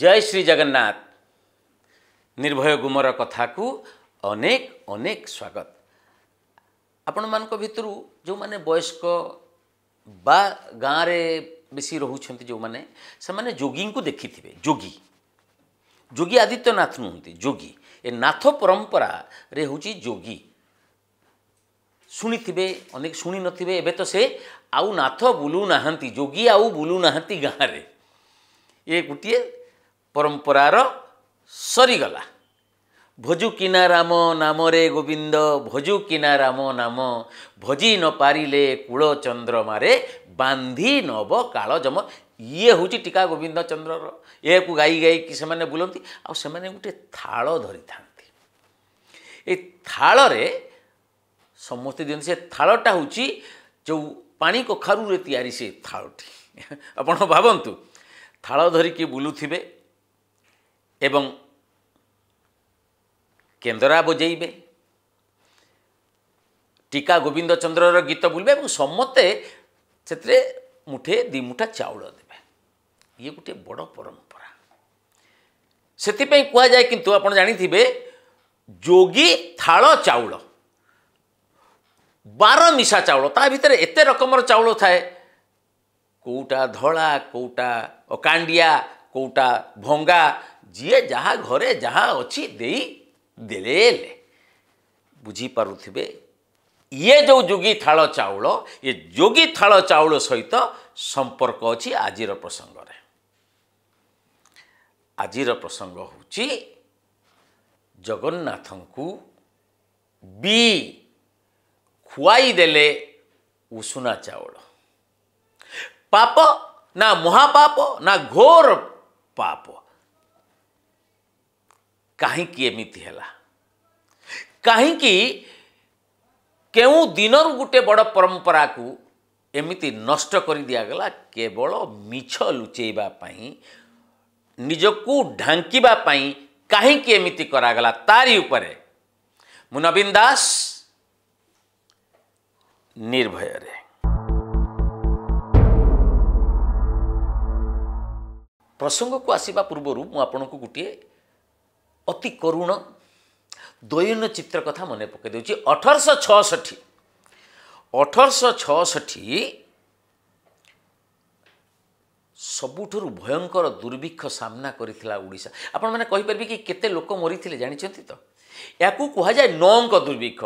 जय श्री जगन्नाथ निर्भय गुमर कथा को अनेक अनेक स्वागत आपण मान भितर जो मैंने वयस्क गाँव बस रोचे जो मैंने से मैंने जोगी को देखी थे जोगी जोगी आदित्यनाथ नुहत जोगी ए नाथ परंपरा रे हूँ जोगी शुणी थे अनेक शुणी नए तो से आउ नाथ बुलू ना जोगी आउ बुलू ना गाँव ये गोटे ପରମ୍ପରାର ସରିଗଲା ଭୋଜୁ କିନା ରାମ ନାମରେ ଗୋବିନ୍ଦ ଭୋଜୁ କିନା ରାମ ନାମ ଭୋଜି ନ ପାରିଲେ କୂଳ ଚନ୍ଦ୍ରମାରେ ବାନ୍ଧି ନବ କାଳ ଜମ ଇଏ ହେଉଛି ଟିକା ଗୋବିନ୍ଦ ଚନ୍ଦ୍ରର ଏହାକୁ ଗାଇ ଗାଇକି ସେମାନେ ବୁଲନ୍ତି ଆଉ ସେମାନେ ଗୋଟିଏ ଥାଳ ଧରିଥାନ୍ତି ଏ ଥାଳରେ ସମସ୍ତେ ଦିଅନ୍ତି ସେ ଥାଳଟା ହେଉଛି ଯେଉଁ ପାଣି କଖାରୁରେ ତିଆରି ସେ ଥାଳଟି ଆପଣ ଭାବନ୍ତୁ ଥାଳ ଧରିକି ବୁଲୁଥିବେ ଏବଂ କେନ୍ଦରା ବଜେଇବେ ଟିକା ଗୋବିନ୍ଦ ଚନ୍ଦ୍ରର ଗୀତ ବୁଲିବେ ଏବଂ ସମସ୍ତେ ସେଥିରେ ମୁଠେ ଦୁଇ ମୁଠା ଚାଉଳ ଦେବେ ଇଏ ଗୋଟିଏ ବଡ଼ ପରମ୍ପରା ସେଥିପାଇଁ କୁହାଯାଏ କିନ୍ତୁ ଆପଣ ଜାଣିଥିବେ ଯୋଗୀ ଥାଳ ଚାଉଳ ବାର ମିଶା ଚାଉଳ ତା ଭିତରେ ଏତେ ରକମର ଚାଉଳ ଥାଏ କେଉଁଟା ଧଳା କେଉଁଟା ଅକାଣ୍ଡିଆ କେଉଁଟା ଭଙ୍ଗା ଯିଏ ଯାହା ଘରେ ଯାହା ଅଛି ଦେଇ ଦେଲେ ବୁଝିପାରୁଥିବେ ଇଏ ଯେଉଁ ଯୋଗୀ ଥାଳ ଚାଉଳ ଏ ଯୋଗୀ ଥାଳ ଚାଉଳ ସହିତ ସମ୍ପର୍କ ଅଛି ଆଜିର ପ୍ରସଙ୍ଗରେ ଆଜିର ପ୍ରସଙ୍ଗ ହେଉଛି ଜଗନ୍ନାଥଙ୍କୁ ବି ଖୁଆଇ ଦେଲେ ଉଷୁନା ଚାଉଳ ପାପ ନା ମହାପାପ ନା ଘୋର पाप कहीं कहीं के दिन गोटे बड़ परंपरा को एमती नष्ट दिगला केवल मीछ लुचेवाई निज को ढाक एमती करागला तारी उपर दास निर्भय रे ପ୍ରସଙ୍ଗକୁ ଆସିବା ପୂର୍ବରୁ ମୁଁ ଆପଣଙ୍କୁ ଗୋଟିଏ ଅତି କରୁଣ ଦୈନ ଚିତ୍ର କଥା ମନେ ପକାଇ ଦେଉଛି ଅଠରଶହ ଛଅଷଠି ଅଠରଶହ ଛଅଷଠି ସବୁଠାରୁ ଭୟଙ୍କର ଦୁର୍ଭିକ୍ଷ ସାମ୍ନା କରିଥିଲା ଓଡ଼ିଶା ଆପଣମାନେ କହିପାରିବେ କି କେତେ ଲୋକ ମରିଥିଲେ ଜାଣିଛନ୍ତି ତ ଏହାକୁ କୁହାଯାଏ ନଅଙ୍କ ଦୁର୍ଭିକ୍ଷ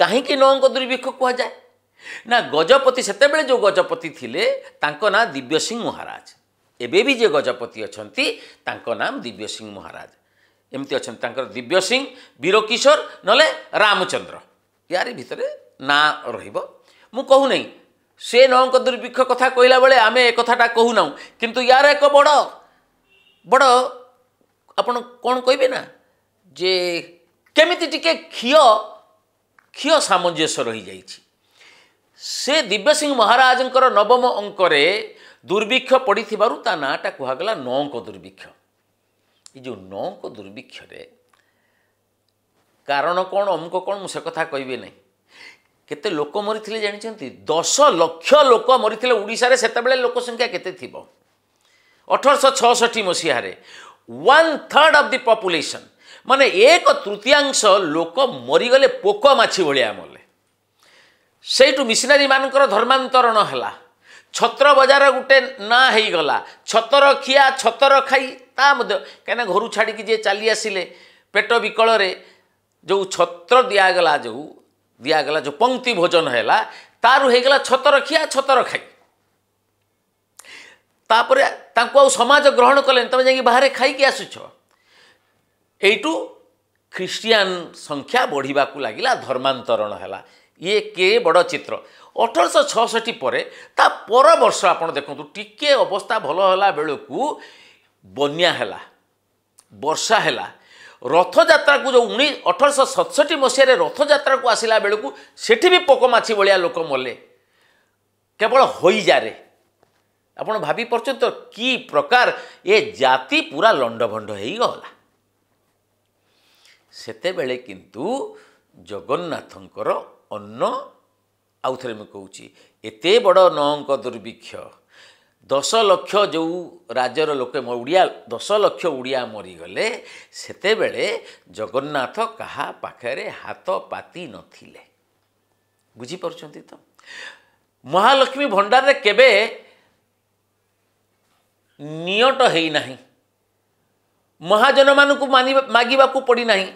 କାହିଁକି ନଅଙ୍କ ଦୁର୍ଭିକ୍ଷ କୁହାଯାଏ ନା ଗଜପତି ସେତେବେଳେ ଯେଉଁ ଗଜପତି ଥିଲେ ତାଙ୍କ ନାଁ ଦିବ୍ୟସିଂ ମହାରାଜ ଏବେ ବି ଯେ ଗଜପତି ଅଛନ୍ତି ତାଙ୍କ ନାମ ଦିବ୍ୟ ସିଂ ମହାରାଜ ଏମିତି ଅଛନ୍ତି ତାଙ୍କର ଦିବ୍ୟ ସିଂ ବୀରକିଶୋର ନହେଲେ ରାମଚନ୍ଦ୍ର ୟାରି ଭିତରେ ନାଁ ରହିବ ମୁଁ କହୁନାହିଁ ସେ ନଅଙ୍କ ଦୁର୍ଭିକ୍ଷ କଥା କହିଲା ବେଳେ ଆମେ ଏ କଥାଟା କହୁନାହୁଁ କିନ୍ତୁ ୟାର ଏକ ବଡ଼ ବଡ଼ ଆପଣ କ'ଣ କହିବେ ନା ଯେ କେମିତି ଟିକେ କ୍ଷୀୟ କ୍ଷୀୟ ସାମଞ୍ଜସ୍ୟ ରହିଯାଇଛି ସେ ଦିବ୍ୟ ସିଂ ମହାରାଜଙ୍କର ନବମ ଅଙ୍କରେ ଦୁର୍ଭିକ୍ଷ ପଡ଼ିଥିବାରୁ ତା ନାଁଟା କୁହାଗଲା ନଅଙ୍କ ଦୁର୍ଭିକ୍ଷ ଏ ଯେଉଁ ନଅଙ୍କ ଦୁର୍ଭିକ୍ଷରେ କାରଣ କ'ଣ ଅମୁକ କ'ଣ ମୁଁ ସେ କଥା କହିବି ନାହିଁ କେତେ ଲୋକ ମରିଥିଲେ ଜାଣିଛନ୍ତି ଦଶ ଲକ୍ଷ ଲୋକ ମରିଥିଲେ ଓଡ଼ିଶାରେ ସେତେବେଳେ ଲୋକ ସଂଖ୍ୟା କେତେ ଥିବ ଅଠରଶହ ଛଅଷଠି ମସିହାରେ one third of the population ମାନେ ଏକ ତୃତୀୟାଂଶ ଲୋକ ମରିଗଲେ ପୋକ ମାଛି ଭଳିଆ ମଲେ ସେଇଠୁ ମିଶନାରୀମାନଙ୍କର ଧର୍ମାନ୍ତରଣ ହେଲା ଛତର ବଜାର ଗୋଟେ ନାଁ ହେଇଗଲା ଛତର ଖିଆ ଛତର ଖାଇ ତା ମଧ୍ୟ କାହିଁକିନା ଘରୁ ଛାଡ଼ିକି ଯିଏ ଚାଲି ଆସିଲେ ପେଟ ବିକଳରେ ଯେଉଁ ଛତ୍ର ଦିଆଗଲା ଯେଉଁ ଦିଆଗଲା ଯେଉଁ ପଙ୍କ୍ତି ଭୋଜନ ହେଲା ତାରୁ ହେଇଗଲା ଛତର ଖିଆ ଛତର ଖାଇ ତାପରେ ତାଙ୍କୁ ଆଉ ସମାଜ ଗ୍ରହଣ କଲେନି ତୁମେ ଯାଇକି ବାହାରେ ଖାଇକି ଆସୁଛ ଏଇଠୁ ଖ୍ରୀଷ୍ଟିଆନ ସଂଖ୍ୟା ବଢ଼ିବାକୁ ଲାଗିଲା ଧର୍ମାନ୍ତରଣ ହେଲା ଇଏ କେ ବଡ଼ ଚିତ୍ର ଅଠରଶହ ଛଅଷଠି ପରେ ତା ପରବର୍ଷ ଆପଣ ଦେଖନ୍ତୁ ଟିକିଏ ଅବସ୍ଥା ଭଲ ହେଲା ବେଳକୁ ବନ୍ୟା ହେଲା ବର୍ଷା ହେଲା ରଥଯାତ୍ରାକୁ ଯେଉଁ ଉଣେଇ ଅଠରଶହ ସତଷଠି ମସିହାରେ ରଥଯାତ୍ରାକୁ ଆସିଲା ବେଳକୁ ସେଠି ବି ପକମାଛି ଭଳିଆ ଲୋକ ମଲେ କେବଳ ହୋଇଯାରେ ଆପଣ ଭାବିପାରୁଛନ୍ତି ତ କି ପ୍ରକାର ଏ ଜାତି ପୁରା ଲଣ୍ଡଭଣ୍ଡ ହେଇଗଲା ସେତେବେଳେ କିନ୍ତୁ ଜଗନ୍ନାଥଙ୍କର ଅନ୍ନ ଆଉ ଥରେ ମୁଁ କହୁଛି ଏତେ ବଡ଼ ନଅଙ୍କ ଦୁର୍ଭିକ୍ଷ ଦଶ ଲକ୍ଷ ଯେଉଁ ରାଜ୍ୟର ଲୋକ ଓଡ଼ିଆ ଦଶ ଲକ୍ଷ ଓଡ଼ିଆ ମରିଗଲେ ସେତେବେଳେ ଜଗନ୍ନାଥ କାହା ପାଖରେ ହାତ ପାତି ନଥିଲେ ବୁଝିପାରୁଛନ୍ତି ତ ମହାଲକ୍ଷ୍ମୀ ଭଣ୍ଡାରରେ କେବେ ନିଅଟ ହେଇନାହିଁ ମହାଜନମାନଙ୍କୁ ମାନିବା ମାଗିବାକୁ ପଡ଼ିନାହିଁ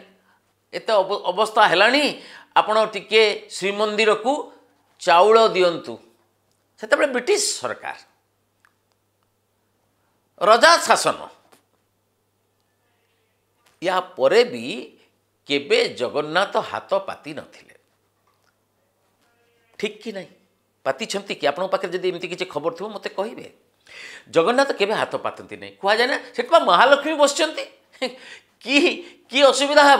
ଏତେ ଅବସ୍ଥା ହେଲାଣି ଆପଣ ଟିକିଏ ଶ୍ରୀମନ୍ଦିରକୁ चाउल दिंतु से ब्रिटिश सरकार रजा शासन या पर केबे जगन्नाथ हाथ पाती न ठीक कि ना पाती कि आपकी किसी खबर थी मत कह जगन्नाथ के हाथ पाती ना कह जाए ना से महालक्ष्मी बस कि असुविधा हे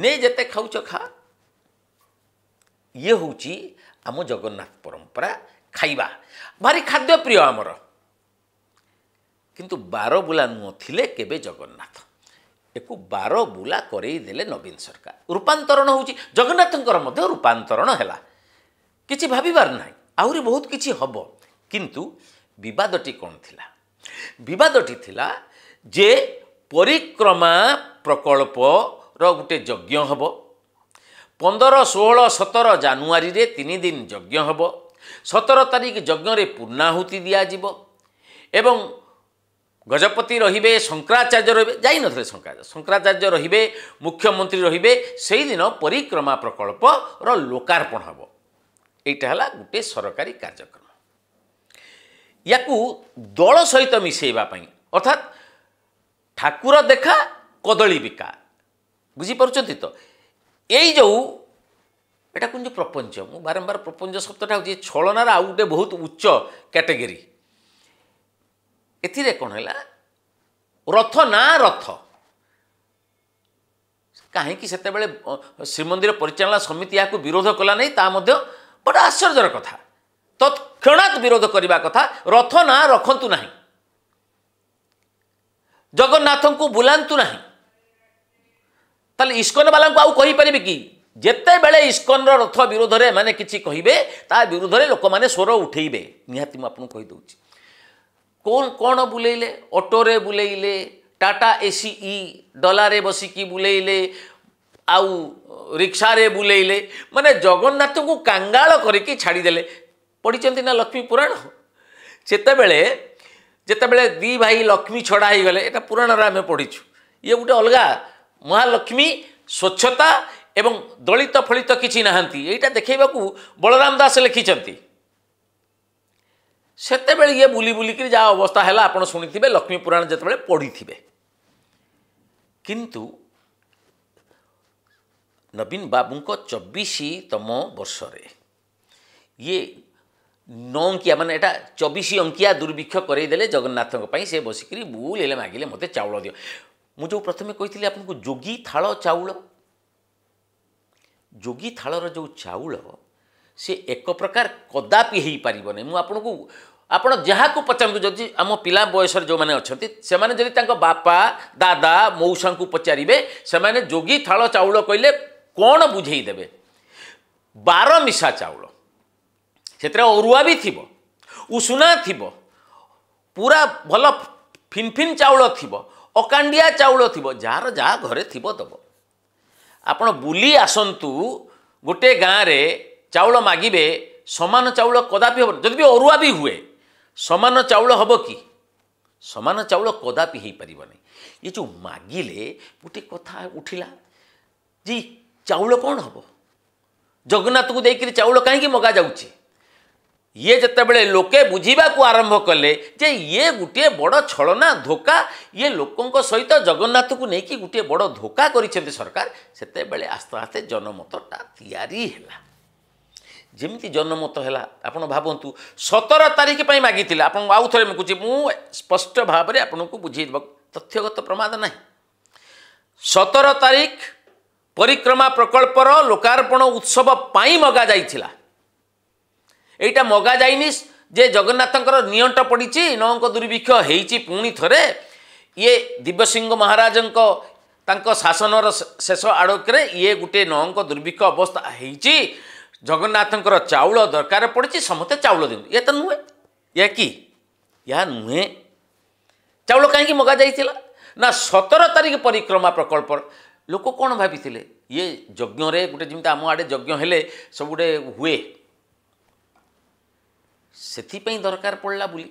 नहीं जिते खाऊ खा ये हूँ ଆମ ଜଗନ୍ନାଥ ପରମ୍ପରା ଖାଇବା ଭାରି ଖାଦ୍ୟପ୍ରିୟ ଆମର କିନ୍ତୁ ବାରବୁଲା ନୁହଁ କେବେ ଜଗନ୍ନାଥ ଏକୁ ବାରବୁଲା କରେଇଦେଲେ ନବୀନ ସରକାର ରୂପାନ୍ତରଣ ହେଉଛି ଜଗନ୍ନାଥଙ୍କର ମଧ୍ୟ ରୂପାନ୍ତରଣ ହେଲା କିଛି ଭାବିବାର ନାହିଁ ଆହୁରି ବହୁତ କିଛି ହେବ କିନ୍ତୁ ବିବାଦଟି କ'ଣ ଥିଲା ବିବାଦଟି ଥିଲା ଯେ ପରିକ୍ରମା ପ୍ରକଳ୍ପର ଗୋଟେ ଯଜ୍ଞ ହେବ ପନ୍ଦର ଷୋହଳ ସତର ଜାନୁଆରୀରେ ତିନି ଦିନ ଯଜ୍ଞ ହେବ ସତର ତାରିଖ ଯଜ୍ଞରେ ପୂର୍ଣ୍ଣାହୁତି ଦିଆଯିବ ଏବଂ ଗଜପତି ରହିବେ ଶଙ୍କରାଚାର୍ଯ୍ୟ ରହିବେ ଯାଇନଥିଲେ ଶଙ୍କରାଚାର୍ଯ୍ୟ ଶଙ୍କରାଚାର୍ଯ୍ୟ ରହିବେ ମୁଖ୍ୟମନ୍ତ୍ରୀ ରହିବେ ସେହିଦିନ ପରିକ୍ରମା ପ୍ରକଳ୍ପର ଲୋକାର୍ପଣ ହେବ ଏଇଟା ହେଲା ଗୋଟିଏ ସରକାରୀ କାର୍ଯ୍ୟକ୍ରମ ୟାକୁ ଦଳ ସହିତ ମିଶାଇବା ପାଇଁ ଅର୍ଥାତ୍ ଠାକୁର ଦେଖା କଦଳୀ ବିକା ବୁଝିପାରୁଛନ୍ତି ତ ଏଇ ଯେଉଁ ଏଇଟା କୁହନ୍ତି ପ୍ରପଞ୍ଚ ମୁଁ ବାରମ୍ବାର ପ୍ରପଞ୍ଚ ଶବ୍ଦଟା ହେଉଛି ଛଳନାର ଆଉ ଗୋଟେ ବହୁତ ଉଚ୍ଚ କ୍ୟାଟେଗୋରୀ ଏଥିରେ କ'ଣ ହେଲା ରଥ ନା ରଥ କାହିଁକି ସେତେବେଳେ ଶ୍ରୀମନ୍ଦିର ପରିଚାଳନା ସମିତି ଏହାକୁ ବିରୋଧ କଲା ନାହିଁ ତା ମଧ୍ୟ ବଡ଼ ଆଶ୍ଚର୍ଯ୍ୟର କଥା ତତ୍କ୍ଷଣାତ୍ ବିରୋଧ କରିବା କଥା ରଥ ନା ରଖନ୍ତୁ ନାହିଁ ଜଗନ୍ନାଥଙ୍କୁ ବୁଲାନ୍ତୁ ନାହିଁ ତାହେଲେ ଇସ୍କନ ବାଲାଙ୍କୁ ଆଉ କହିପାରିବେ କି ଯେତେବେଳେ ଇସ୍କନର ରଥ ବିରୋଧରେ ଏମାନେ କିଛି କହିବେ ତା ବିରୁଦ୍ଧରେ ଲୋକମାନେ ସ୍ୱର ଉଠେଇବେ ନିହାତି ମୁଁ ଆପଣଙ୍କୁ କହିଦେଉଛି କ'ଣ କ'ଣ ବୁଲେଇଲେ ଅଟୋରେ ବୁଲେଇଲେ ଟାଟା ଏସିଇ ଡଲାରେ ବସିକି ବୁଲେଇଲେ ଆଉ ରିକ୍ସାରେ ବୁଲେଇଲେ ମାନେ ଜଗନ୍ନାଥଙ୍କୁ କାଙ୍ଗାଳ କରିକି ଛାଡ଼ିଦେଲେ ପଢ଼ିଛନ୍ତି ନା ଲକ୍ଷ୍ମୀ ପୁରାଣ ସେତେବେଳେ ଯେତେବେଳେ ଦୁଇ ଭାଇ ଲକ୍ଷ୍ମୀ ଛଡ଼ା ହେଇଗଲେ ଏଇଟା ପୁରାଣରେ ଆମେ ପଢ଼ିଛୁ ଇଏ ଗୋଟେ ଅଲଗା ମହାଲକ୍ଷ୍ମୀ ସ୍ୱଚ୍ଛତା ଏବଂ ଦଳିତ ଫଳିତ କିଛି ନାହାନ୍ତି ଏଇଟା ଦେଖାଇବାକୁ ବଳରାମ ଦାସ ଲେଖିଛନ୍ତି ସେତେବେଳେ ଇଏ ବୁଲି ବୁଲିକିରି ଯାହା ଅବସ୍ଥା ହେଲା ଆପଣ ଶୁଣିଥିବେ ଲକ୍ଷ୍ମୀ ପୁରାଣ ଯେତେବେଳେ ପଢ଼ିଥିବେ କିନ୍ତୁ ନବୀନ ବାବୁଙ୍କ ଚବିଶତମ ବର୍ଷରେ ଇଏ ନଅଙ୍କିଆ ମାନେ ଏଇଟା ଚବିଶ ଅଙ୍କିଆ ଦୁର୍ଭିକ୍ଷ କରେଇଦେଲେ ଜଗନ୍ନାଥଙ୍କ ପାଇଁ ସେ ବସିକିରି ବୁଲିଲେ ମାଗିଲେ ମୋତେ ଚାଉଳ ଦିଅ ମୁଁ ଯେଉଁ ପ୍ରଥମେ କହିଥିଲି ଆପଣଙ୍କୁ ଯୋଗୀ ଥାଳ ଚାଉଳ ଯୋଗୀ ଥାଳର ଯେଉଁ ଚାଉଳ ସେ ଏକ ପ୍ରକାର କଦାପି ହୋଇପାରିବନି ମୁଁ ଆପଣଙ୍କୁ ଆପଣ ଯାହାକୁ ପଚାରନ୍ତୁ ଯଦି ଆମ ପିଲା ବୟସରେ ଯେଉଁମାନେ ଅଛନ୍ତି ସେମାନେ ଯଦି ତାଙ୍କ ବାପା ଦାଦା ମଉସାଙ୍କୁ ପଚାରିବେ ସେମାନେ ଯୋଗୀ ଥାଳ ଚାଉଳ କହିଲେ କ'ଣ ବୁଝେଇ ଦେବେ ବାର ମିଶା ଚାଉଳ ସେଥିରେ ଅରୁଆ ବି ଥିବ ଉଷୁନା ଥିବ ପୁରା ଭଲ ଫିନ୍ଫିନ୍ ଚାଉଳ ଥିବ ଅକାଣ୍ଡିଆ ଚାଉଳ ଥିବ ଯାହାର ଯାହା ଘରେ ଥିବ ଦେବ ଆପଣ ବୁଲି ଆସନ୍ତୁ ଗୋଟେ ଗାଁରେ ଚାଉଳ ମାଗିବେ ସମାନ ଚାଉଳ କଦାପି ହେବ ଯଦି ବି ଅରୁଆ ବି ହୁଏ ସମାନ ଚାଉଳ ହେବ କି ସମାନ ଚାଉଳ କଦାପି ହୋଇପାରିବ ନାହିଁ ଏ ଯେଉଁ ମାଗିଲେ ଗୋଟିଏ କଥା ଉଠିଲା ଯେ ଚାଉଳ କ'ଣ ହେବ ଜଗନ୍ନାଥକୁ ଦେଇକିରି ଚାଉଳ କାହିଁକି ମଗାଯାଉଛି ଇଏ ଯେତେବେଳେ ଲୋକେ ବୁଝିବାକୁ ଆରମ୍ଭ କଲେ ଯେ ଇଏ ଗୋଟିଏ ବଡ଼ ଛଳନା ଧୋକା ଇଏ ଲୋକଙ୍କ ସହିତ ଜଗନ୍ନାଥକୁ ନେଇକି ଗୋଟିଏ ବଡ଼ ଧୋକା କରିଛନ୍ତି ସରକାର ସେତେବେଳେ ଆସ୍ତେ ଆସ୍ତେ ଜନମତଟା ତିଆରି ହେଲା ଯେମିତି ଜନମତ ହେଲା ଆପଣ ଭାବନ୍ତୁ ସତର ତାରିଖ ପାଇଁ ମାଗିଥିଲେ ଆପଣଙ୍କୁ ଆଉ ଥରେ ମୁଁ କହୁଛି ମୁଁ ସ୍ପଷ୍ଟ ଭାବରେ ଆପଣଙ୍କୁ ବୁଝେଇ ଦେବାକୁ ତଥ୍ୟଗତ ପ୍ରମାଦ ନାହିଁ ସତର ତାରିଖ ପରିକ୍ରମା ପ୍ରକଳ୍ପର ଲୋକାର୍ପଣ ଉତ୍ସବ ପାଇଁ ମଗାଯାଇଥିଲା ଏଇଟା ମଗା ଯାଇନି ଯେ ଜଗନ୍ନାଥଙ୍କର ନିଅଣ୍ଟ ପଡ଼ିଛି ନଙ୍କ ଦୁର୍ଭିକ୍ଷ ହେଇଛି ପୁଣି ଥରେ ଇଏ ଦିବ୍ୟସିଂହ ମହାରାଜଙ୍କ ତାଙ୍କ ଶାସନର ଶେଷ ଆଡ଼କରେ ଇଏ ଗୋଟିଏ ନଙ୍କ ଦୁର୍ଭିକ୍ଷ ଅବସ୍ଥା ହେଇଛି ଜଗନ୍ନାଥଙ୍କର ଚାଉଳ ଦରକାର ପଡ଼ିଛି ସମସ୍ତେ ଚାଉଳ ଦିଅନ୍ତୁ ଇଏ ତ ନୁହେଁ ଏହା କି ଏହା ନୁହେଁ ଚାଉଳ କାହିଁକି ମଗାଯାଇଥିଲା ନା ସତର ତାରିଖ ପରିକ୍ରମା ପ୍ରକଳ୍ପ ଲୋକ କ'ଣ ଭାବିଥିଲେ ଇଏ ଯଜ୍ଞରେ ଗୋଟେ ଯେମିତି ଆମ ଆଡ଼େ ଯଜ୍ଞ ହେଲେ ସବୁ ଗୋଟେ ହୁଏ ସେଥିପାଇଁ ଦରକାର ପଡ଼ିଲା ବୋଲି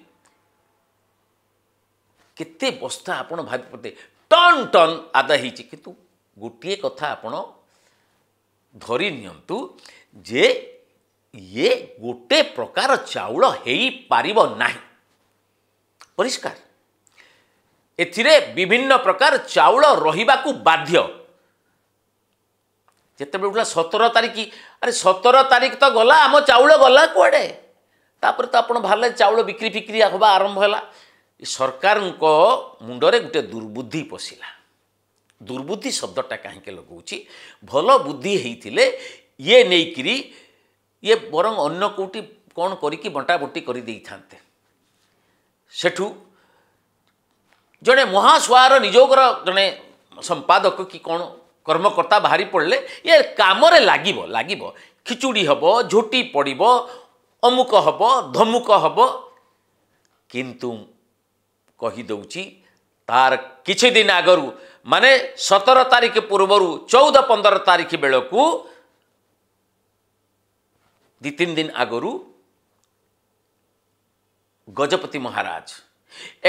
କେତେ ବସ୍ତା ଆପଣ ଭାବି ଭାବିପଟେ ଟନ୍ ଟନ୍ ଆଦା ହେଇଛି କିନ୍ତୁ ଗୋଟିଏ କଥା ଆପଣ ଧରି ନିଅନ୍ତୁ ଯେ ଇଏ ଗୋଟେ ପ୍ରକାର ଚାଉଳ ହେଇପାରିବ ନାହିଁ ପରିଷ୍କାର ଏଥିରେ ବିଭିନ୍ନ ପ୍ରକାର ଚାଉଳ ରହିବାକୁ ବାଧ୍ୟ ଯେତେବେଳେ ଉଠିଲା ସତର ତାରିଖ ଆରେ ସତର ତାରିଖ ତ ଗଲା ଆମ ଚାଉଳ ଗଲା କୁଆଡ଼େ ତାପରେ ତ ଆପଣ ଭାବିଲେ ଚାଉଳ ବିକ୍ରି ଫିକ୍ରି ହେବା ଆରମ୍ଭ ହେଲା ସରକାରଙ୍କ ମୁଣ୍ଡରେ ଗୋଟେ ଦୁର୍ବୁଦ୍ଧି ପଶିଲା ଦୁର୍ବୁଦ୍ଧି ଶବ୍ଦଟା କାହିଁକି ଲଗାଉଛି ଭଲ ବୁଦ୍ଧି ହେଇଥିଲେ ଇଏ ନେଇକରି ଇଏ ବରଂ ଅନ୍ୟ କେଉଁଠି କ'ଣ କରିକି ବଣ୍ଟାବଣ୍ଟି କରିଦେଇଥାନ୍ତେ ସେଠୁ ଜଣେ ମହାଶୁଆର ନିଯୋଗର ଜଣେ ସମ୍ପାଦକ କି କ'ଣ କର୍ମକର୍ତ୍ତା ବାହାରି ପଡ଼ିଲେ ଇଏ କାମରେ ଲାଗିବ ଲାଗିବ ଖିଚୁଡ଼ି ହେବ ଝୋଟି ପଡ଼ିବ ଅମୁକ ହେବ ଧମୁକ ହେବ କିନ୍ତୁ କହିଦେଉଛି ତାର କିଛି ଦିନ ଆଗରୁ ମାନେ ସତର ତାରିଖ ପୂର୍ବରୁ ଚଉଦ ପନ୍ଦର ତାରିଖ ବେଳକୁ ଦୁଇ ତିନି ଦିନ ଆଗରୁ ଗଜପତି ମହାରାଜ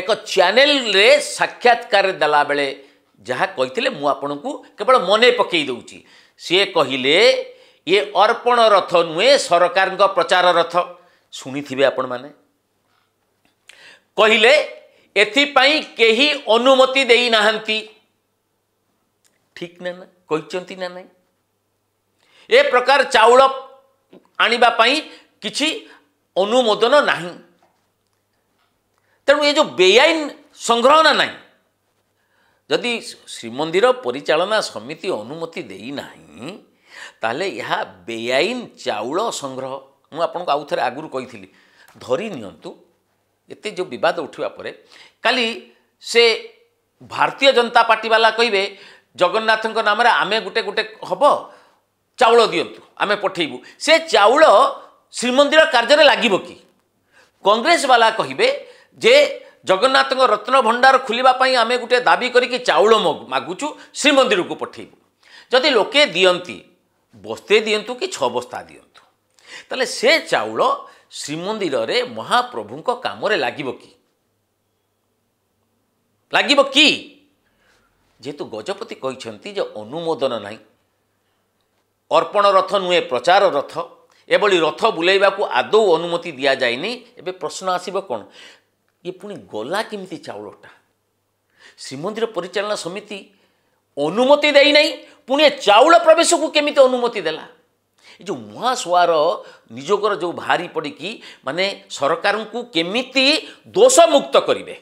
ଏକ ଚ୍ୟାନେଲରେ ସାକ୍ଷାତକାର ଦେଲାବେଳେ ଯାହା କହିଥିଲେ ମୁଁ ଆପଣଙ୍କୁ କେବଳ ମନେ ପକାଇ ଦେଉଛି ସିଏ କହିଲେ ଇଏ ଅର୍ପଣ ରଥ ନୁହେଁ ସରକାରଙ୍କ ପ୍ରଚାର ରଥ ଶୁଣିଥିବେ ଆପଣମାନେ କହିଲେ ଏଥିପାଇଁ କେହି ଅନୁମତି ଦେଇନାହାନ୍ତି ଠିକ୍ ନା ନା କହିଛନ୍ତି ନା ନାହିଁ ଏ ପ୍ରକାର ଚାଉଳ ଆଣିବା ପାଇଁ କିଛି ଅନୁମୋଦନ ନାହିଁ ତେଣୁ ଏ ଯେଉଁ ବେଆଇନ ସଂଗ୍ରହ ନା ନାହିଁ ଯଦି ଶ୍ରୀମନ୍ଦିର ପରିଚାଳନା ସମିତି ଅନୁମତି ଦେଇନାହିଁ ତାହେଲେ ଏହା ବେଆଇନ ଚାଉଳ ସଂଗ୍ରହ ମୁଁ ଆପଣଙ୍କୁ ଆଉ ଥରେ ଆଗରୁ କହିଥିଲି ଧରି ନିଅନ୍ତୁ ଏତେ ଯେଉଁ ବିବାଦ ଉଠିବା ପରେ କାଲି ସେ ଭାରତୀୟ ଜନତା ପାର୍ଟିବାଲା କହିବେ ଜଗନ୍ନାଥଙ୍କ ନାମରେ ଆମେ ଗୋଟେ ଗୋଟେ ହେବ ଚାଉଳ ଦିଅନ୍ତୁ ଆମେ ପଠେଇବୁ ସେ ଚାଉଳ ଶ୍ରୀମନ୍ଦିର କାର୍ଯ୍ୟରେ ଲାଗିବ କି କଂଗ୍ରେସବାଲା କହିବେ ଯେ ଜଗନ୍ନାଥଙ୍କ ରତ୍ନ ଭଣ୍ଡାର ଖୋଲିବା ପାଇଁ ଆମେ ଗୋଟେ ଦାବି କରିକି ଚାଉଳ ମାଗୁଛୁ ଶ୍ରୀମନ୍ଦିରକୁ ପଠେଇବୁ ଯଦି ଲୋକେ ଦିଅନ୍ତି ବସ୍ତେ ଦିଅନ୍ତୁ କି ଛଅ ବସ୍ତା ଦିଅନ୍ତୁ ତାହେଲେ ସେ ଚାଉଳ ଶ୍ରୀମନ୍ଦିରରେ ମହାପ୍ରଭୁଙ୍କ କାମରେ ଲାଗିବ କି ଲାଗିବ କି ଯେହେତୁ ଗଜପତି କହିଛନ୍ତି ଯେ ଅନୁମୋଦନ ନାହିଁ ଅର୍ପଣ ରଥ ନୁହେଁ ପ୍ରଚାର ରଥ ଏଭଳି ରଥ ବୁଲେଇବାକୁ ଆଦୌ ଅନୁମତି ଦିଆଯାଇନି ଏବେ ପ୍ରଶ୍ନ ଆସିବ କ'ଣ ଇଏ ପୁଣି ଗଲା କେମିତି ଚାଉଳଟା ଶ୍ରୀମନ୍ଦିର ପରିଚାଳନା ସମିତି ଅନୁମତି ଦେଇନାହିଁ ପୁଣି ଏ ଚାଉଳ ପ୍ରବେଶକୁ କେମିତି ଅନୁମତି ଦେଲା ଏ ଯେଉଁ ମହାଶୁଆର ନିଯୋଗର ଯେଉଁ ବାହାରି ପଡ଼ିକି ମାନେ ସରକାରଙ୍କୁ କେମିତି ଦୋଷମୁକ୍ତ କରିବେ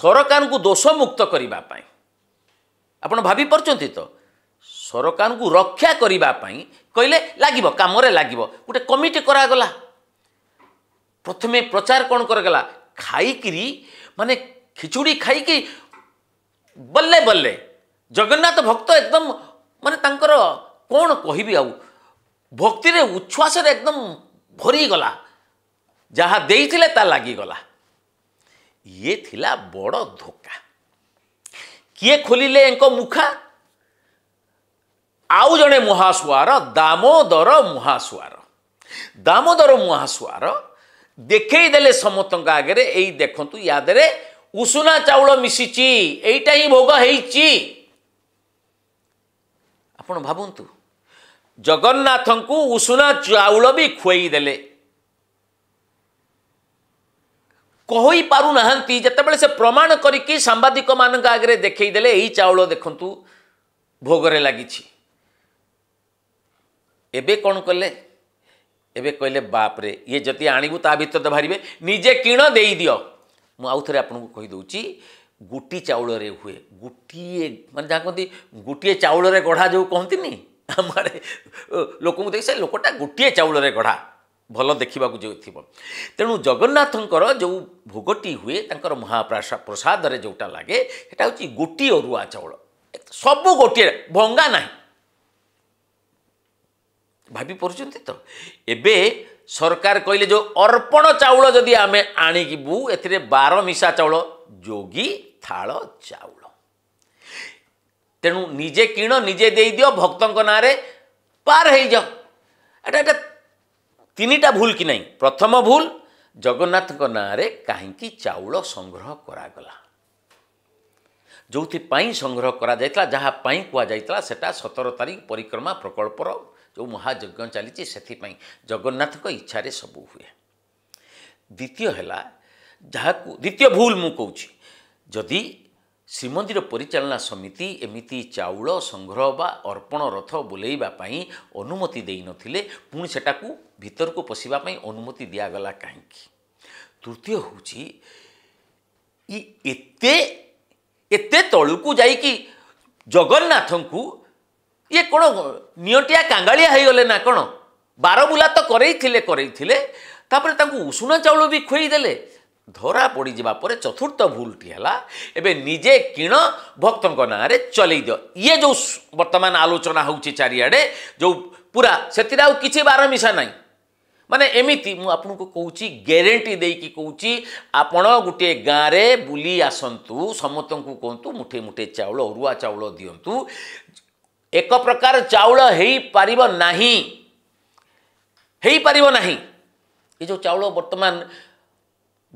ସରକାରଙ୍କୁ ଦୋଷମୁକ୍ତ କରିବା ପାଇଁ ଆପଣ ଭାବିପାରୁଛନ୍ତି ତ ସରକାରଙ୍କୁ ରକ୍ଷା କରିବା ପାଇଁ କହିଲେ ଲାଗିବ କାମରେ ଲାଗିବ ଗୋଟେ କମିଟି କରାଗଲା ପ୍ରଥମେ ପ୍ରଚାର କ'ଣ କରାଗଲା ଖାଇକିରି ମାନେ ଖିଚୁଡ଼ି ଖାଇକି ବଲେ ବଲେ ଜଗନ୍ନାଥ ଭକ୍ତ ଏକଦମ ମାନେ ତାଙ୍କର କ'ଣ କହିବି ଆଉ ଭକ୍ତିରେ ଉଚ୍ଛ୍ୱାସରେ ଏକଦମ ଭରିଗଲା ଯାହା ଦେଇଥିଲେ ତା ଲାଗିଗଲା ଇଏ ଥିଲା ବଡ଼ ଧୋକା କିଏ ଖୋଲିଲେ ଏଙ୍କ ମୁଖା ଆଉ ଜଣେ ମହାଶୁଆର ଦାମୋଦର ମହାଶୁଆର ଦାମୋଦର ମହାଶୁଆର ଦେଖେଇଦେଲେ ସମସ୍ତଙ୍କ ଆଗରେ ଏଇ ଦେଖନ୍ତୁ ୟା ଦେହରେ ଉଷୁନା ଚାଉଳ ମିଶିଛି ଏଇଟା ହିଁ ଭୋଗ ହେଇଛି ଆପଣ ଭାବନ୍ତୁ ଜଗନ୍ନାଥଙ୍କୁ ଉଷୁନା ଚାଉଳ ବି ଖୁଆଇ ଦେଲେ କହିପାରୁନାହାନ୍ତି ଯେତେବେଳେ ସେ ପ୍ରମାଣ କରିକି ସାମ୍ବାଦିକମାନଙ୍କ ଆଗରେ ଦେଖାଇ ଦେଲେ ଏଇ ଚାଉଳ ଦେଖନ୍ତୁ ଭୋଗରେ ଲାଗିଛି ଏବେ କ'ଣ କଲେ ଏବେ କହିଲେ ବାପରେ ଇଏ ଯଦି ଆଣିବୁ ତା ଭିତରେ ତ ବାହାରିବେ ନିଜେ କିଣ ଦେଇଦିଅ ମୁଁ ଆଉ ଥରେ ଆପଣଙ୍କୁ କହିଦେଉଛି ଗୋଟି ଚାଉଳରେ ହୁଏ ଗୋଟିଏ ମାନେ ଯାହା କହନ୍ତି ଗୋଟିଏ ଚାଉଳରେ ଗଢ଼ା ଯେଉଁ କହନ୍ତିନି ଆମର ଲୋକଙ୍କୁ ଦେଖି ସେ ଲୋକଟା ଗୋଟିଏ ଚାଉଳରେ ଗଢ଼ା ଭଲ ଦେଖିବାକୁ ଯେଉଁଥିବ ତେଣୁ ଜଗନ୍ନାଥଙ୍କର ଯେଉଁ ଭୋଗଟି ହୁଏ ତାଙ୍କର ମହାପ୍ରସାଦରେ ଯେଉଁଟା ଲାଗେ ସେଇଟା ହେଉଛି ଗୋଟିଏ ଅରୁଆ ଚାଉଳ ସବୁ ଗୋଟିଏ ଭଙ୍ଗା ନାହିଁ ଭାବିପାରୁଛନ୍ତି ତ ଏବେ ସରକାର କହିଲେ ଯେଉଁ ଅର୍ପଣ ଚାଉଳ ଯଦି ଆମେ ଆଣିବୁ ଏଥିରେ ବାର ମିଶା ଚାଉଳ ଯୋଗୀ ଥାଳ ଚାଉଳ ତେଣୁ ନିଜେ କିଣ ନିଜେ ଦେଇଦିଅ ଭକ୍ତଙ୍କ ନାଁରେ ପାର ହେଇଯାଅ ଏଇଟା ଏଇଟା ତିନିଟା ଭୁଲ କି ନାହିଁ ପ୍ରଥମ ଭୁଲ ଜଗନ୍ନାଥଙ୍କ ନାଁରେ କାହିଁକି ଚାଉଳ ସଂଗ୍ରହ କରାଗଲା ଯେଉଁଥିପାଇଁ ସଂଗ୍ରହ କରାଯାଇଥିଲା ଯାହା ପାଇଁ କୁହାଯାଇଥିଲା ସେଟା ସତର ତାରିଖ ପରିକ୍ରମା ପ୍ରକଳ୍ପର ଯେଉଁ ମହାଯଜ୍ଞ ଚାଲିଛି ସେଥିପାଇଁ ଜଗନ୍ନାଥଙ୍କ ଇଚ୍ଛାରେ ସବୁ ହୁଏ ଦ୍ୱିତୀୟ ହେଲା ଯାହାକୁ ଦ୍ୱିତୀୟ ଭୁଲ ମୁଁ କହୁଛି ଯଦି ଶ୍ରୀମନ୍ଦିର ପରିଚାଳନା ସମିତି ଏମିତି ଚାଉଳ ସଂଗ୍ରହ ବା ଅର୍ପଣ ରଥ ବୁଲେଇବା ପାଇଁ ଅନୁମତି ଦେଇନଥିଲେ ପୁଣି ସେଟାକୁ ଭିତରକୁ ପଶିବା ପାଇଁ ଅନୁମତି ଦିଆଗଲା କାହିଁକି ତୃତୀୟ ହେଉଛି ଏତେ ଏତେ ତଳକୁ ଯାଇକି ଜଗନ୍ନାଥଙ୍କୁ ଇଏ କ'ଣ ନିଅଣ୍ଟିଆ କାଙ୍ଗାଳିଆ ହେଇଗଲେ ନା କ'ଣ ବାରବୁଲା ତ କରେଇଥିଲେ କରେଇଥିଲେ ତାପରେ ତାଙ୍କୁ ଉଷୁଣା ଚାଉଳ ବି ଖୁଆଇଦେଲେ ଧରା ପଡ଼ିଯିବା ପରେ ଚତୁର୍ଥ ଭୁଲଟି ହେଲା ଏବେ ନିଜେ କିଣ ଭକ୍ତଙ୍କ ନାଁରେ ଚଲେଇ ଦିଅ ଇଏ ଯେଉଁ ବର୍ତ୍ତମାନ ଆଲୋଚନା ହେଉଛି ଚାରିଆଡ଼େ ଯେଉଁ ପୁରା ସେଥିରେ ଆଉ କିଛି ବାର ମିଶା ନାହିଁ ମାନେ ଏମିତି ମୁଁ ଆପଣଙ୍କୁ କହୁଛି ଗ୍ୟାରେଣ୍ଟି ଦେଇକି କହୁଛି ଆପଣ ଗୋଟିଏ ଗାଁରେ ବୁଲି ଆସନ୍ତୁ ସମସ୍ତଙ୍କୁ କୁହନ୍ତୁ ମୁଠେ ମୁଠେ ଚାଉଳ ଅରୁଆ ଚାଉଳ ଦିଅନ୍ତୁ ଏକ ପ୍ରକାର ଚାଉଳ ହେଇପାରିବ ନାହିଁ ହେଇପାରିବ ନାହିଁ ଏ ଯେଉଁ ଚାଉଳ ବର୍ତ୍ତମାନ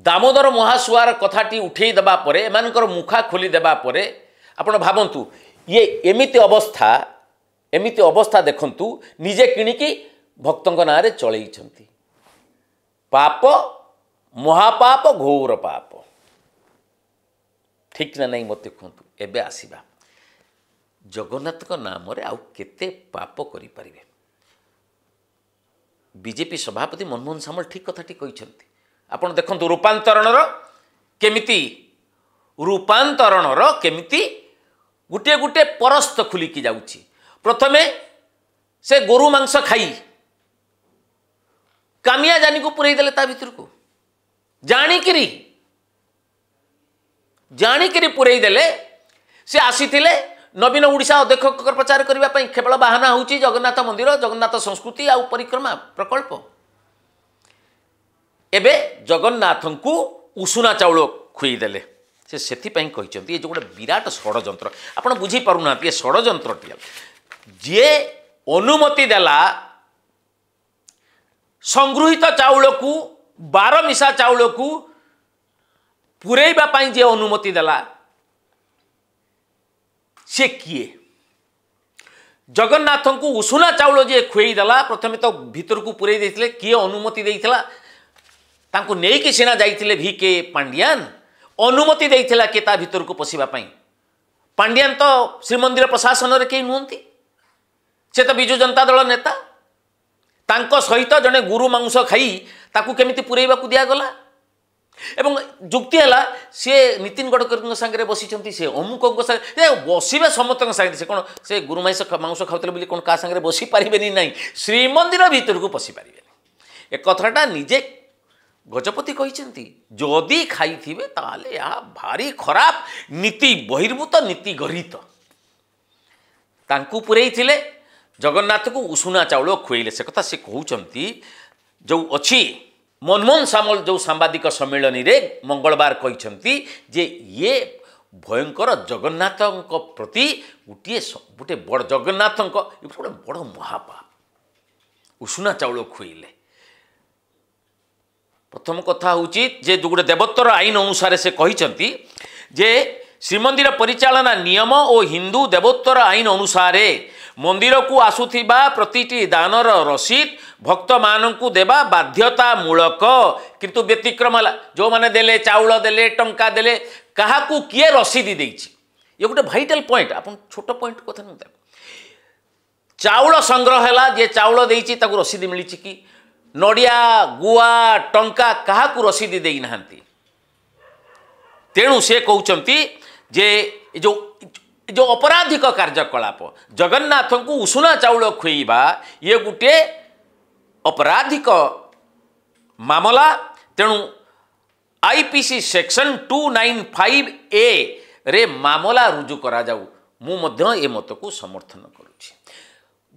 ଦାମୋଦର ମହାସୁଆର କଥାଟି ଉଠେଇ ଦେବା ପରେ ଏମାନଙ୍କର ମୁଖା ଖୋଲି ଦେବା ପରେ ଆପଣ ଭାବନ୍ତୁ ଇଏ ଏମିତି ଅବସ୍ଥା ଏମିତି ଅବସ୍ଥା ଦେଖନ୍ତୁ ନିଜେ କିଣିକି ଭକ୍ତଙ୍କ ନାଁରେ ଚଳେଇଛନ୍ତି ପାପ ମହାପାପ ଘୋର ପାପ ଠିକ୍ ନା ନାହିଁ ମୋତେ କୁହନ୍ତୁ ଏବେ ଆସିବା ଜଗନ୍ନାଥଙ୍କ ନାମରେ ଆଉ କେତେ ପାପ କରିପାରିବେ ବିଜେପି ସଭାପତି ମନମୋହନ ସାମଲ ଠିକ୍ କଥାଟି କହିଛନ୍ତି ଆପଣ ଦେଖନ୍ତୁ ରୂପାନ୍ତରଣର କେମିତି ରୂପାନ୍ତରଣର କେମିତି ଗୋଟିଏ ଗୋଟିଏ ପରସ୍ତ ଖୋଲିକି ଯାଉଛି ପ୍ରଥମେ ସେ ଗୋରୁ ମାଂସ ଖାଇ କାମିଆ ଜାନିକୁ ଦେଲେ ତା ଭିତରକୁ ଜାଣିକିରି ଜାଣିକିରି ଦେଲେ ସେ ଆସିଥିଲେ ନବୀନ ଓଡ଼ିଶା ଅଧ୍ୟକ୍ଷଙ୍କର ପ୍ରଚାର କରିବା ପାଇଁ କେବଳ ବାହାନା ହେଉଛି ଜଗନ୍ନାଥ ମନ୍ଦିର ଜଗନ୍ନାଥ ସଂସ୍କୃତି ଆଉ ପରିକ୍ରମା ପ୍ରକଳ୍ପ ଏବେ ଜଗନ୍ନାଥଙ୍କୁ ଉଷୁନା ଚାଉଳ ଖୁଆଇଦେଲେ ସେ ସେଥିପାଇଁ କହିଛନ୍ତି ଏ ଯେଉଁ ଗୋଟେ ବିରାଟ ଷଡ଼ଯନ୍ତ୍ର ଆପଣ ବୁଝିପାରୁନାହାନ୍ତି ଏ ଷଡ଼ଯନ୍ତ୍ରଟି ଯିଏ ଅନୁମତି ଦେଲା ସଂଗୃହୀତ ଚାଉଳକୁ ବାର ମିଶା ଚାଉଳକୁ ପୁରେଇବା ପାଇଁ ଯିଏ ଅନୁମତି ଦେଲା सि कि जगन्नाथको उसुना चाउलि खुवाइदेला प्रथमे त भित्र पुरैदि कि अनुमति दिलाइकि सिनाइले भिके पायान अनुमति दिला के ता भित्र पशिवा पायान त श्रीमन्दिर के केही नुहन्थे त विजु जनता दल नेता सहित जन गुरुमाङस खाइ तपाईँ केमि पुरैवाकु दिगला ଏବଂ ଯୁକ୍ତି ହେଲା ସିଏ ନୀତିନ ଗଡ଼କରୀଙ୍କ ସାଙ୍ଗରେ ବସିଛନ୍ତି ସେ ଅମୁକଙ୍କ ସାଙ୍ଗରେ ସେ ବସିବା ସମସ୍ତଙ୍କ ସାଙ୍ଗରେ ସେ କ'ଣ ସେ ଗୁରୁମାଇଶ ମାଂସ ଖାଉଥିଲେ ବୋଲି କ'ଣ କାହା ସାଙ୍ଗରେ ବସିପାରିବେନି ନାହିଁ ଶ୍ରୀମନ୍ଦିର ଭିତରକୁ ପଶିପାରିବେନି ଏ କଥାଟା ନିଜେ ଗଜପତି କହିଛନ୍ତି ଯଦି ଖାଇଥିବେ ତାହେଲେ ଏହା ଭାରି ଖରାପ ନୀତି ବହିର୍ଭୂତ ନୀତି ଗରିତ ତାଙ୍କୁ ପୁରେଇଥିଲେ ଜଗନ୍ନାଥକୁ ଉଷୁନା ଚାଉଳ ଖୁଆଇଲେ ସେ କଥା ସେ କହୁଛନ୍ତି ଯେଉଁ ଅଛି ମନମୋହନ ସାମଲ ଯେଉଁ ସାମ୍ବାଦିକ ସମ୍ମିଳନୀରେ ମଙ୍ଗଳବାର କହିଛନ୍ତି ଯେ ଇଏ ଭୟଙ୍କର ଜଗନ୍ନାଥଙ୍କ ପ୍ରତି ଗୋଟିଏ ଗୋଟିଏ ବଡ଼ ଜଗନ୍ନାଥଙ୍କ ଏପଟେ ଗୋଟେ ବଡ଼ ମହାପାପ ଉଷୁନା ଚାଉଳ ଖୁଇଲେ ପ୍ରଥମ କଥା ହେଉଛି ଯେ ଗୋଟେ ଦେବତ୍ୱର ଆଇନ ଅନୁସାରେ ସେ କହିଛନ୍ତି ଯେ ଶ୍ରୀମନ୍ଦିର ପରିଚାଳନା ନିୟମ ଓ ହିନ୍ଦୁ ଦେବୋତ୍ତର ଆଇନ ଅନୁସାରେ ମନ୍ଦିରକୁ ଆସୁଥିବା ପ୍ରତିଟି ଦାନର ରସିଦ ଭକ୍ତମାନଙ୍କୁ ଦେବା ବାଧ୍ୟତାମୂଳକ କିନ୍ତୁ ବ୍ୟତିକ୍ରମ ହେଲା ଯେଉଁମାନେ ଦେଲେ ଚାଉଳ ଦେଲେ ଟଙ୍କା ଦେଲେ କାହାକୁ କିଏ ରସିଦ ଦେଇଛି ଇଏ ଗୋଟେ ଭାଇଟାଲ ପଏଣ୍ଟ ଆପଣ ଛୋଟ ପଏଣ୍ଟ କଥା ନୁହେଁ ଚାଉଳ ସଂଗ୍ରହ ହେଲା ଯିଏ ଚାଉଳ ଦେଇଛି ତାକୁ ରସିଦ ମିଳିଛି କି ନଡ଼ିଆ ଗୁଆ ଟଙ୍କା କାହାକୁ ରସିଦ ଦେଇନାହାନ୍ତି ତେଣୁ ସେ କହୁଛନ୍ତି ଯେ ଏ ଯେଉଁ ଯେଉଁ ଅପରାଧିକ କାର୍ଯ୍ୟକଳାପ ଜଗନ୍ନାଥଙ୍କୁ ଉଷୁନା ଚାଉଳ ଖୁଇବା ଇଏ ଗୋଟିଏ ଅପରାଧିକ ମାମଲା ତେଣୁ I P C section two nine five ଏରେ ମାମଲା ରୁଜୁ କରାଯାଉ ମୁଁ ମଧ୍ୟ ଏ ମତକୁ ସମର୍ଥନ କରୁଛି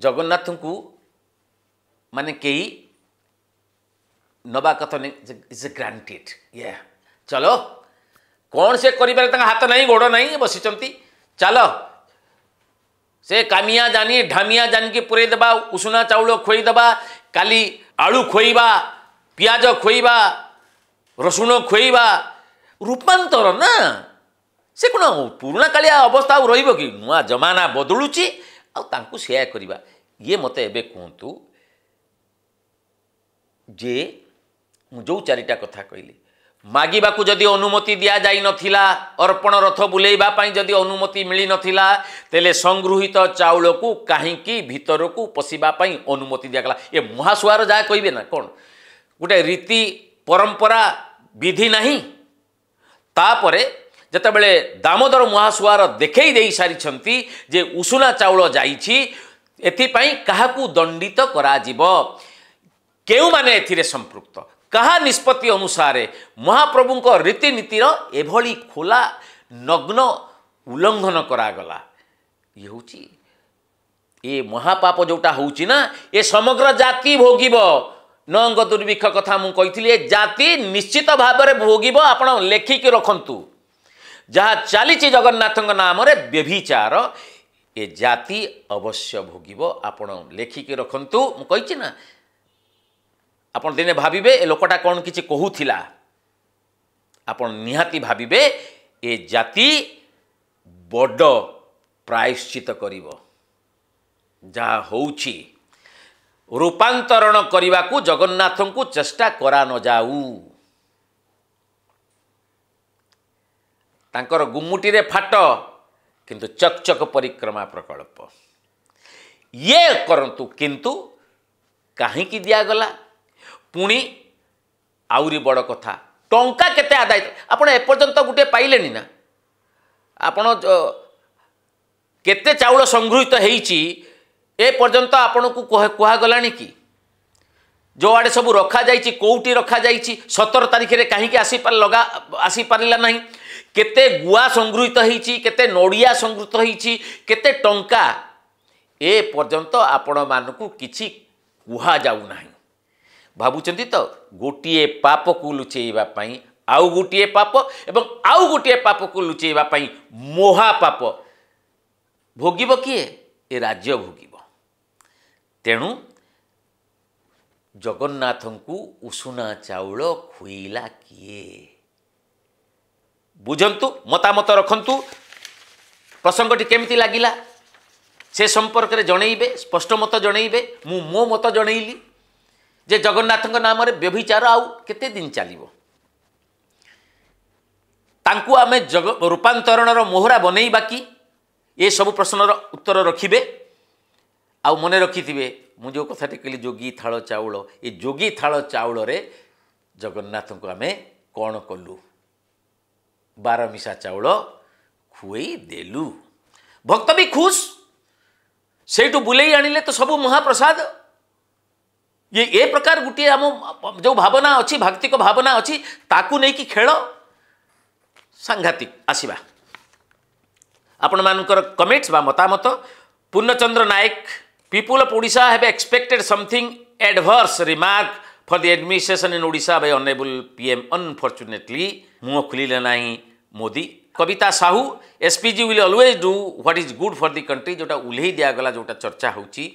ଜଗନ୍ନାଥଙ୍କୁ ମାନେ କେହି ନବା କଥା ନାହିଁ ଇଜ୍ ଏ ଗ୍ରାଣ୍ଟେଡ଼୍ ଇଏ ଚଲ କ'ଣ ସେ କରିପାରେ ତାଙ୍କ ହାତ ନାହିଁ ଗୋଡ଼ ନାହିଁ ବସିଛନ୍ତି ચાલો સે કામિયા જાની ઢામિયા જાનકી પૂરે દબા ઉસુના ચાવળો ખોઈ દબા કાલી આળુ ખોઈવા ପିଆଜ ଖୋଇବା ରସୁଣ ଖୋଇବା ରୂପାନ୍ତର ନା ସେ କ'ଣ ପୁରୁଣା କାଳିଆ ଅବସ୍ଥା ଆଉ ରହିବ କି ନୂଆ ଜମାନା ବଦଳୁଛି ଆଉ ତାଙ୍କୁ ସେୟା କରିବା ଇଏ ମୋତେ ଏବେ କୁହନ୍ତୁ ଯେ ମୁଁ ଯେଉଁ ଚାରିଟା କଥା କହିଲି ମାଗିବାକୁ ଯଦି ଅନୁମତି ଦିଆଯାଇନଥିଲା ଅର୍ପଣ ରଥ ବୁଲେଇବା ପାଇଁ ଯଦି ଅନୁମତି ମିଳିନଥିଲା ତେବେ ସଂଗୃହୀତ ଚାଉଳକୁ କାହିଁକି ଭିତରକୁ ପଶିବା ପାଇଁ ଅନୁମତି ଦିଆଗଲା ଏ ମହାସୁଆର ଯାହା କହିବେ ନା କ'ଣ ଗୋଟେ ରୀତି ପରମ୍ପରା ବିଧି ନାହିଁ ତାପରେ ଯେତେବେଳେ ଦାମୋଦର ମହାସୁଆର ଦେଖେଇ ଦେଇ ସାରିଛନ୍ତି ଯେ ଉଷୁନା ଚାଉଳ ଯାଇଛି ଏଥିପାଇଁ କାହାକୁ ଦଣ୍ଡିତ କରାଯିବ କେଉଁମାନେ ଏଥିରେ ସମ୍ପୃକ୍ତ କାହା ନିଷ୍ପତ୍ତି ଅନୁସାରେ ମହାପ୍ରଭୁଙ୍କ ରୀତିନୀତିର ଏଭଳି ଖୋଲା ନଗ୍ନ ଉଲ୍ଲଙ୍ଘନ କରାଗଲା ଇଏ ହେଉଛି ଏ ମହାପାପ ଯେଉଁଟା ହେଉଛି ନା ଏ ସମଗ୍ର ଜାତି ଭୋଗିବ ନଅଙ୍କ ଦୁର୍ଭିକ୍ଷ କଥା ମୁଁ କହିଥିଲି ଏ ଜାତି ନିଶ୍ଚିତ ଭାବରେ ଭୋଗିବ ଆପଣ ଲେଖିକି ରଖନ୍ତୁ ଯାହା ଚାଲିଛି ଜଗନ୍ନାଥଙ୍କ ନାମରେ ବ୍ୟଭିଚାର ଏ ଜାତି ଅବଶ୍ୟ ଭୋଗିବ ଆପଣ ଲେଖିକି ରଖନ୍ତୁ ମୁଁ କହିଛି ନା ଆପଣ ଦିନେ ଭାବିବେ ଏ ଲୋକଟା କ'ଣ କିଛି କହୁଥିଲା ଆପଣ ନିହାତି ଭାବିବେ ଏ ଜାତି ବଡ଼ ପ୍ରାୟଶ୍ଚିତ କରିବ ଯାହା ହେଉଛି ରୂପାନ୍ତରଣ କରିବାକୁ ଜଗନ୍ନାଥଙ୍କୁ ଚେଷ୍ଟା କରାନଯାଉ ତାଙ୍କର ଗୁମୁଟିରେ ଫାଟ କିନ୍ତୁ ଚକଚକ ପରିକ୍ରମା ପ୍ରକଳ୍ପ ଇଏ କରନ୍ତୁ କିନ୍ତୁ କାହିଁକି ଦିଆଗଲା ପୁଣି ଆହୁରି ବଡ଼ କଥା ଟଙ୍କା କେତେ ଆଦାୟ ଆପଣ ଏପର୍ଯ୍ୟନ୍ତ ଗୋଟିଏ ପାଇଲେନି ନା ଆପଣ କେତେ ଚାଉଳ ସଂଗୃହୀତ ହେଇଛି ଏ ପର୍ଯ୍ୟନ୍ତ ଆପଣଙ୍କୁ କୁହାଗଲାଣି କି ଯେଉଁଆଡ଼େ ସବୁ ରଖାଯାଇଛି କେଉଁଠି ରଖାଯାଇଛି ସତର ତାରିଖରେ କାହିଁକି ଆସିପାର ଲଗା ଆସିପାରିଲା ନାହିଁ କେତେ ଗୁଆ ସଂଗୃହୀତ ହେଇଛି କେତେ ନଡ଼ିଆ ସଂଗୃହୀତ ହେଇଛି କେତେ ଟଙ୍କା ଏ ପର୍ଯ୍ୟନ୍ତ ଆପଣମାନଙ୍କୁ କିଛି କୁହାଯାଉନାହିଁ ଭାବୁଛନ୍ତି ତ ଗୋଟିଏ ପାପକୁ ଲୁଚେଇବା ପାଇଁ ଆଉ ଗୋଟିଏ ପାପ ଏବଂ ଆଉ ଗୋଟିଏ ପାପକୁ ଲୁଚେଇବା ପାଇଁ ମହାପାପ ଭୋଗିବ କିଏ ଏ ରାଜ୍ୟ ଭୋଗିବ ତେଣୁ ଜଗନ୍ନାଥଙ୍କୁ ଉଷୁନା ଚାଉଳ ଖୁଇଲା କିଏ ବୁଝନ୍ତୁ ମତାମତ ରଖନ୍ତୁ ପ୍ରସଙ୍ଗଟି କେମିତି ଲାଗିଲା ସେ ସମ୍ପର୍କରେ ଜଣେଇବେ ସ୍ପଷ୍ଟ ମତ ଜଣେଇବେ ମୁଁ ମୋ ମତ ଜଣେଇଲି ଯେ ଜଗନ୍ନାଥଙ୍କ ନାମରେ ବ୍ୟଭିଚାର ଆଉ କେତେ ଦିନ ଚାଲିବ ତାଙ୍କୁ ଆମେ ଜଗ ରୂପାନ୍ତରଣର ମୋହରା ବନେଇବା କି ଏସବୁ ପ୍ରଶ୍ନର ଉତ୍ତର ରଖିବେ ଆଉ ମନେ ରଖିଥିବେ ମୁଁ ଯେଉଁ କଥାଟି କହିଲି ଯୋଗୀ ଥାଳ ଚାଉଳ ଏ ଯୋଗୀ ଥାଳ ଚାଉଳରେ ଜଗନ୍ନାଥଙ୍କୁ ଆମେ କ'ଣ କଲୁ ବାରମିଶା ଚାଉଳ ଖୁଏଇ ଦେଲୁ ଭକ୍ତ ବି ଖୁସ୍ ସେଇଠୁ ବୁଲେଇ ଆଣିଲେ ତ ସବୁ ମହାପ୍ରସାଦ ये ए प्रकार गोटे आम जो भावना अच्छी भाक्तिक भावना अच्छी ताकू नहीं खेल सांघातिक आसवा आपण मानकर कमेंट्स बा मतामत Purnachandra Nayak people of Odisha have expected something adverse remark for the administration in Odisha by honourable PM unfortunately मुह खुलिले ना Modi Kavita Sahu SPG will always do what is good for the country जोटा उल्लेख दिगला जोटा चर्चा होती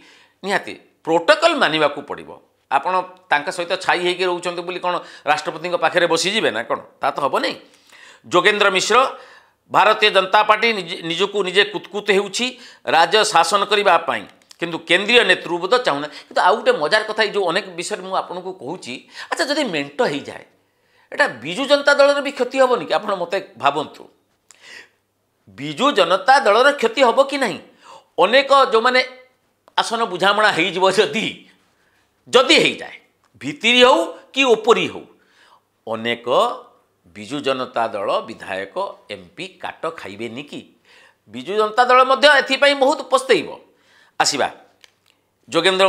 प्रोटोकल मानवाक ମାନିବାକୁ ଆପଣ ତାଙ୍କ ସହିତ ଛାଇ ହୋଇକି ରହୁଛନ୍ତି ବୋଲି କ'ଣ ରାଷ୍ଟ୍ରପତିଙ୍କ ପାଖରେ ବସିଯିବେ ନା କ'ଣ ତା ତ ହେବନି ଯୋଗେନ୍ଦ୍ର ମିଶ୍ର ଭାରତୀୟ ଜନତା ପାର୍ଟି ନିଜକୁ ନିଜେ କୁତକୁତ ହେଉଛି ରାଜ୍ୟ ଶାସନ କରିବା ପାଇଁ କିନ୍ତୁ କେନ୍ଦ୍ରୀୟ ନେତୃତ୍ୱ ତ ଚାହୁଁନା କିନ୍ତୁ ଆଉ ଗୋଟେ ମଜାର କଥା ଏଇ ଯେଉଁ ଅନେକ ବିଷୟରେ ମୁଁ ଆପଣଙ୍କୁ କହୁଛି ଆଚ୍ଛା ଯଦି ମେଣ୍ଟ ହେଇଯାଏ ଏଇଟା ବିଜୁ ଜନତା ଦଳର ବି କ୍ଷତି ହେବନି କି ଆପଣ ମୋତେ ଭାବନ୍ତୁ ବିଜୁ ଜନତା ଦଳର କ୍ଷତି ହେବ କି ନାହିଁ ଅନେକ ଯେଉଁମାନେ ଆସନ ବୁଝାମଣା ହେଇଯିବ ଯଦି ଯଦି ହେଇଯାଏ ଭିତିରି ହେଉ କି ଉପରି ହେଉ ଅନେକ ବିଜୁ ଜନତା ଦଳ ବିଧାୟକ ଏମ୍ପି କାଟ ଖାଇବେନି କି ବିଜୁ ଜନତା ଦଳ ମଧ୍ୟ ଏଥିପାଇଁ ବହୁତ ପସ୍ତେଇବ ଆସିବା ଯୋଗେନ୍ଦ୍ର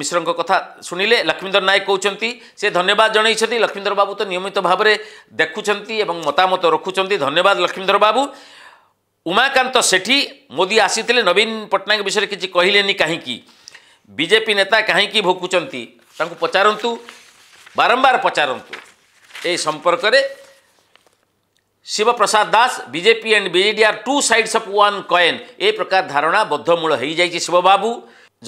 ମିଶ୍ରଙ୍କ କଥା ଶୁଣିଲେ ଲକ୍ଷ୍ମୀଧର ନାୟକ କହୁଛନ୍ତି ସେ ଧନ୍ୟବାଦ ଜଣାଇଛନ୍ତି ଲକ୍ଷ୍ମୀଧର ବାବୁ ତ ନିୟମିତ ଭାବରେ ଦେଖୁଛନ୍ତି ଏବଂ ମତାମତ ରଖୁଛନ୍ତି ଧନ୍ୟବାଦ ଲକ୍ଷ୍ମୀଧର ବାବୁ ଉମାକାନ୍ତ ସେଠୀ ମୋଦି ଆସିଥିଲେ ନବୀନ ପଟ୍ଟନାୟକ ବିଷୟରେ କିଛି କହିଲେନି କାହିଁକି ବିଜେପି ନେତା କାହିଁକି ଭୋଗୁଛନ୍ତି ତାଙ୍କୁ ପଚାରନ୍ତୁ ବାରମ୍ବାର ପଚାରନ୍ତୁ ଏହି ସମ୍ପର୍କରେ Shivprasad Das BJP and BJD are two sides of one coin ଏ ପ୍ରକାର ଧାରଣା ବଦ୍ଧମୂଳ ହୋଇଯାଇଛି ଶିବବାବୁ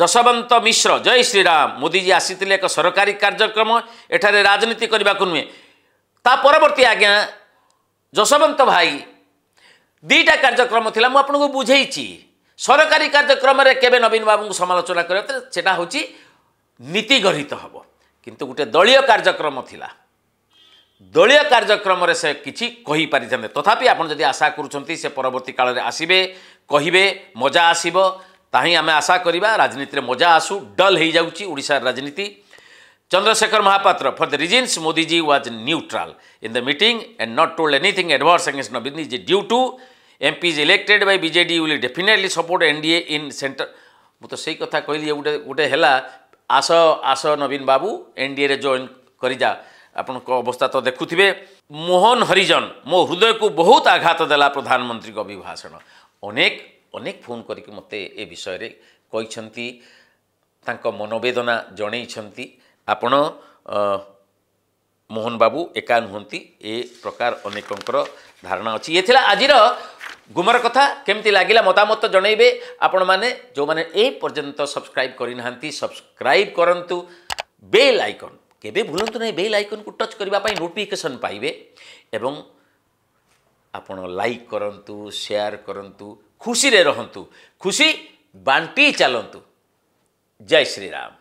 ଯଶବନ୍ତ ମିଶ୍ର ଜୟ ଶ୍ରୀରାମ ମୋଦିଜୀ ଆସିଥିଲେ ଏକ ସରକାରୀ କାର୍ଯ୍ୟକ୍ରମ ଏଠାରେ ରାଜନୀତି କରିବାକୁ ନୁହେଁ ତା ପରବର୍ତ୍ତୀ ଆଜ୍ଞା ଯଶବନ୍ତ ଭାଇ ଦୁଇଟା କାର୍ଯ୍ୟକ୍ରମ ଥିଲା ମୁଁ ଆପଣଙ୍କୁ ବୁଝେଇଛି ସରକାରୀ କାର୍ଯ୍ୟକ୍ରମରେ କେବେ ନବୀନ ବାବୁଙ୍କୁ ସମାଲୋଚନା କରିବା ସେଟା ହେଉଛି ନୀତିଗରିତ ହେବ କିନ୍ତୁ ଗୋଟେ ଦଳୀୟ କାର୍ଯ୍ୟକ୍ରମ ଥିଲା ଦଳୀୟ କାର୍ଯ୍ୟକ୍ରମରେ ସେ କିଛି କହିପାରିଥାନ୍ତେ ତଥାପି ଆପଣ ଯଦି ଆଶା କରୁଛନ୍ତି ସେ ପରବର୍ତ୍ତୀ କାଳରେ ଆସିବେ କହିବେ ମଜା ଆସିବ ତାହିଁ ଆମେ ଆଶା କରିବା ରାଜନୀତିରେ ମଜା ଆସୁ ଡଲ୍ ହୋଇଯାଉଛି ଓଡ଼ିଶାର ରାଜନୀତି Chandrasekhar Mahapatra, for the reasons Modiji was neutral in the meeting and not told anything adverse against Nabiniji due to MPs elected by BJD will definitely support NDA in center. ମୁଁ ତ ସେଇ କଥା କହିଲି ଗୋଟେ ଗୋଟେ ହେଲା ଆସ ଆସ ନବୀନ ବାବୁ ଏନ୍ଡିଏରେ ଜଏନ୍ କରିଯା ଆପଣଙ୍କ ଅବସ୍ଥା ତ ଦେଖୁଥିବେ ମୋହନ ହରିଜନ ମୋ ହୃଦୟକୁ ବହୁତ ଆଘାତ ଦେଲା ପ୍ରଧାନମନ୍ତ୍ରୀଙ୍କ ଅଭିଭାଷଣ ଅନେକ ଅନେକ ଫୋନ୍ କରିକି ମୋତେ ଏ ବିଷୟରେ କହିଛନ୍ତି ତାଙ୍କ ମନୋବେଦନା ଜଣେଇଛନ୍ତି ଆପଣ ମୋହନ ବାବୁ ଏକା ନୁହନ୍ତି ଏ ପ୍ରକାର ଅନେକଙ୍କର ଧାରଣା ଅଛି ଇଏ ଥିଲା ଆଜିର ଗୁମର କଥା କେମିତି ଲାଗିଲା ମତାମତ ଜଣାଇବେ ଆପଣମାନେ ଯେଉଁମାନେ ଏ ପର୍ଯ୍ୟନ୍ତ ସବସ୍କ୍ରାଇବ୍ କରିନାହାନ୍ତି ସବସ୍କ୍ରାଇବ୍ କରନ୍ତୁ ବେଲ୍ ଆଇକନ୍ କେବେ ଭୁଲନ୍ତୁ ନାହିଁ ବେଲ୍ ଆଇକନ୍କୁ ଟଚ୍ କରିବା ପାଇଁ ନୋଟିଫିକେସନ୍ ପାଇବେ ଏବଂ ଆପଣ ଲାଇକ୍ କରନ୍ତୁ ସେୟାର କରନ୍ତୁ ଖୁସିରେ ରହନ୍ତୁ ଖୁସି ବାଣ୍ଟି ଚାଲନ୍ତୁ ଜୟ ଶ୍ରୀରାମ